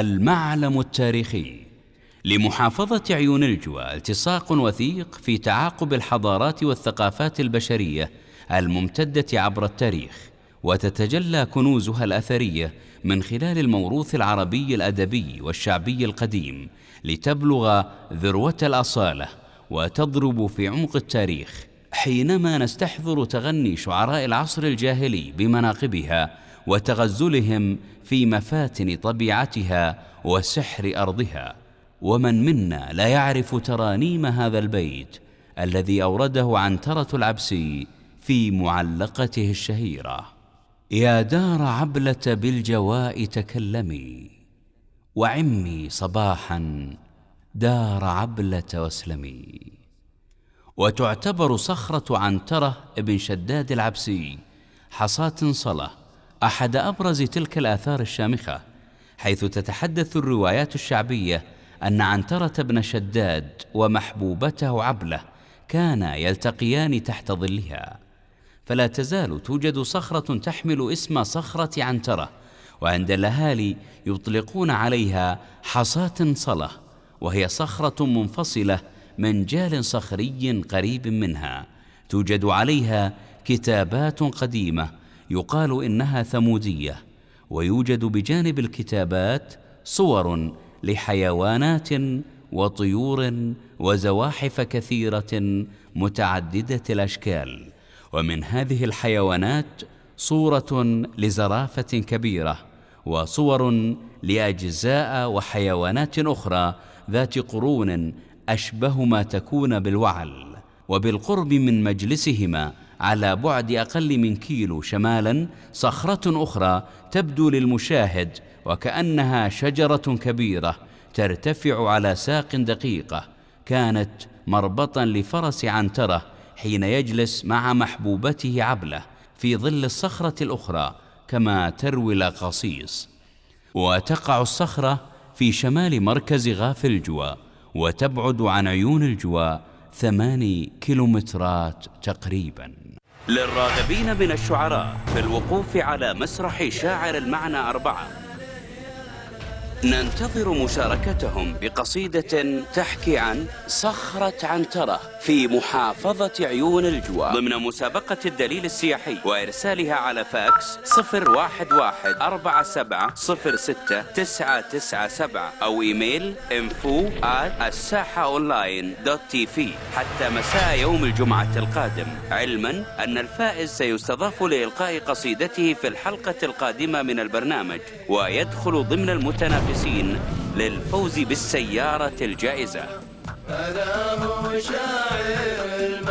المعلم التاريخي لمحافظة عيون الجوى التصاق وثيق في تعاقب الحضارات والثقافات البشرية الممتدة عبر التاريخ وتتجلى كنوزها الأثرية من خلال الموروث العربي الأدبي والشعبي القديم لتبلغ ذروة الأصالة وتضرب في عمق التاريخ حينما نستحضر تغني شعراء العصر الجاهلي بمناقبها وتغزلهم في مفاتن طبيعتها وسحر أرضها ومن منا لا يعرف ترانيم هذا البيت الذي أورده عنترة العبسي في معلقته الشهيرة يا دار عبلة بالجواء تكلمي وعمي صباحا دار عبلة واسلمي وتعتبر صخرة عنترة بن شداد العبسي حصاة صلة أحد أبرز تلك الآثار الشامخة حيث تتحدث الروايات الشعبية أن عنترة بن شداد ومحبوبته عبلة كانا يلتقيان تحت ظلها فلا تزال توجد صخرة تحمل اسم صخرة عنترة وعند الأهالي يطلقون عليها حصاة صلة وهي صخرة منفصلة من جال صخري قريب منها توجد عليها كتابات قديمة يقال إنها ثمودية ويوجد بجانب الكتابات صور لحيوانات وطيور وزواحف كثيرة متعددة الأشكال ومن هذه الحيوانات صورة لزرافة كبيرة وصور لأجزاء وحيوانات أخرى ذات قرون أشبه ما تكون بالوعل وبالقرب من مجلسهما على بعد أقل من كيلو شمالا صخرة أخرى تبدو للمشاهد وكأنها شجرة كبيرة ترتفع على ساق دقيقة كانت مربطا لفرس عنترة حين يجلس مع محبوبته عبله في ظل الصخرة الأخرى كما تروي الأقاصيص وتقع الصخرة في شمال مركز غاف الجوى وتبعد عن عيون الجوى ثماني كيلومترات تقريبا للراغبين من الشعراء في الوقوف على مسرح شاعر المعنى أربعة ننتظر مشاركتهم بقصيدة تحكي عن صخرة عنترة في محافظة عيون الجوى ضمن مسابقة الدليل السياحي وإرسالها على فاكس 011-47-06-997 أو إيميل info at الساحة أونلاين دوت تي في حتى مساء يوم الجمعة القادم علما أن الفائز سيستضاف لإلقاء قصيدته في الحلقة القادمة من البرنامج ويدخل ضمن المتنافسين المنافسين للفوز بالسيارة الجائزة هذا هو شاعر